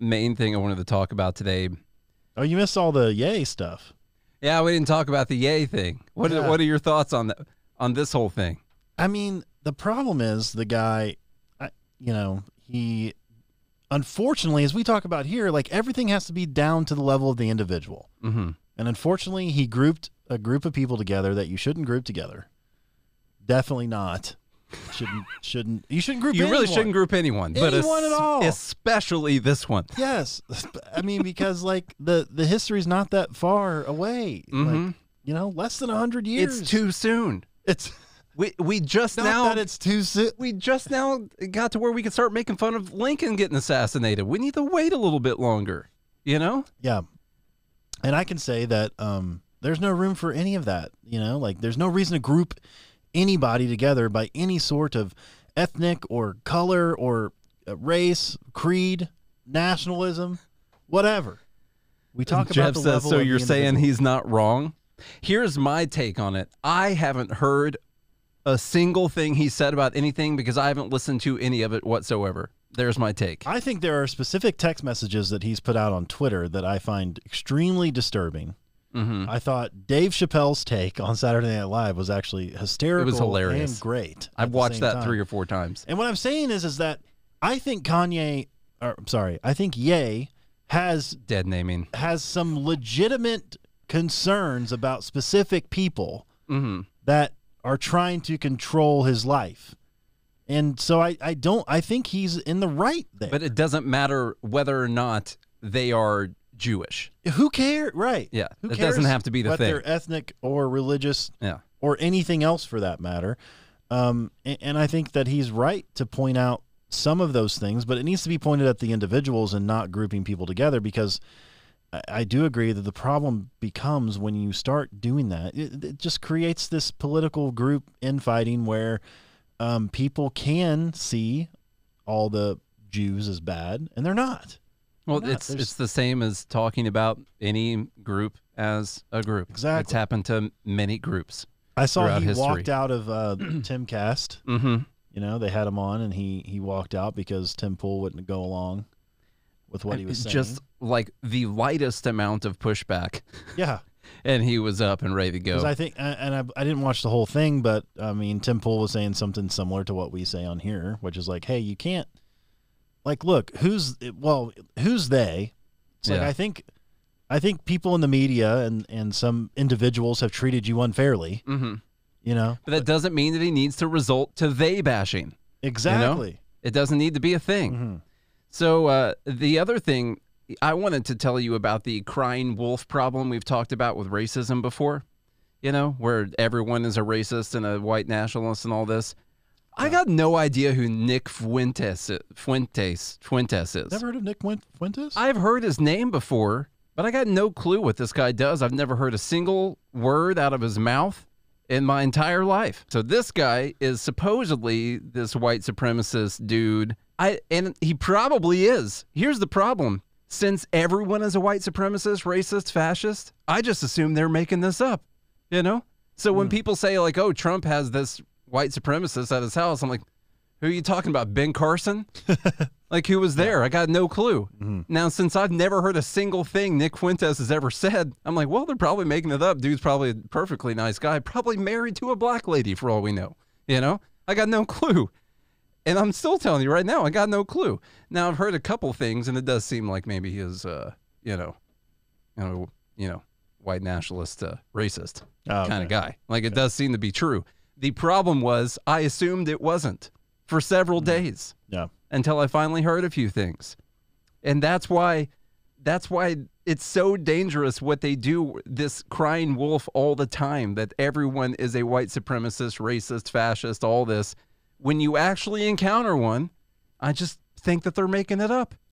main thing I wanted to talk about today. Oh, you missed all the yay stuff. Yeah, we didn't talk about the yay thing. What yeah. are, what are your thoughts on that on this whole thing? I mean, the problem is the guy, I, you know, he unfortunately, as we talk about here, like everything has to be down to the level of the individual. Mm-hmm. And unfortunately, he grouped a group of people together that you shouldn't group together. Definitely not. Shouldn't shouldn't you shouldn't group you anyone. really shouldn't group anyone, anyone but anyone at all, especially this one. Yes, I mean because like the the is not that far away. Mm-hmm. Like, you know, less than hundred years. It's too soon. It's we we just not now that it's too soon. We just now got to where we could start making fun of Lincoln getting assassinated. We need to wait a little bit longer. You know? Yeah. And I can say that um, there's no room for any of that. You know, like there's no reason to group anybody together by any sort of ethnic or color or uh, race, creed, nationalism, whatever. We talk about the says, So you're saying he's not wrong? Here's my take on it. I haven't heard a single thing he said about anything because I haven't listened to any of it whatsoever. There's my take. I think there are specific text messages that he's put out on Twitter that I find extremely disturbing. Mm-hmm. I thought Dave Chappelle's take on Saturday Night Live was actually hysterical. It was hilarious and great. I've watched that time. three or four times. And what I'm saying is, is that I think Kanye, or I'm sorry, I think Ye has dead naming has some legitimate concerns about specific people mm-hmm. that are trying to control his life. And so I, I don't I think he's in the right there. But it doesn't matter whether or not they are Jewish. Who cares? Right. Yeah. Who it cares doesn't have to be the thing. They're ethnic or religious yeah. or anything else for that matter. Um, and, and I think that he's right to point out some of those things, but it needs to be pointed at the individuals and not grouping people together because I, I do agree that the problem becomes when you start doing that, it, it just creates this political group infighting where um, people can see all the Jews as bad and they're not. Well, it's There's... it's the same as talking about any group as a group. Exactly. It's happened to many groups. I saw he history. walked out of uh, Tim Cast. Mm-hmm. You know, they had him on, and he he walked out because Tim Pool wouldn't go along with what and he was saying. Just like the lightest amount of pushback. Yeah. and he was up and ready to go. I think, and I, I didn't watch the whole thing, but I mean, Tim Pool was saying something similar to what we say on here, which is like, hey, you can't like look who's well who's they it's yeah. like i think i think people in the media and and some individuals have treated you unfairly mm-hmm. you know but that doesn't mean that he needs to result to they bashing exactly you know? it doesn't need to be a thing mm-hmm. so uh, the other thing i wanted to tell you about the crying wolf problem we've talked about with racism before you know where everyone is a racist and a white nationalist and all this I got no idea who Nick Fuentes Fuentes Fuentes is. Never heard of Nick Fuentes? I've heard his name before, but I got no clue what this guy does. I've never heard a single word out of his mouth in my entire life. So this guy is supposedly this white supremacist dude. I and he probably is. Here's the problem. Since everyone is a white supremacist, racist, fascist, I just assume they're making this up, you know? So when hmm. people say like, "Oh, Trump has this white supremacist at his house. I'm like, who are you talking about? Ben Carson? like, who was there? I got no clue. Mm-hmm. Now, since I've never heard a single thing Nick Fuentes has ever said, I'm like, well, they're probably making it up. Dude's probably a perfectly nice guy, probably married to a black lady for all we know. You know, I got no clue. And I'm still telling you right now, I got no clue. Now, I've heard a couple things, and it does seem like maybe he is, uh, you know, you know, you know, white nationalist, uh, racist oh, kind okay. of guy. Like, it does seem to be true. The problem was I assumed it wasn't for several mm. days. Yeah. Until I finally heard a few things. And that's why that's why it's so dangerous what they do this crying wolf all the time that everyone is a white supremacist, racist, fascist, all this. When you actually encounter one, I just think that they're making it up.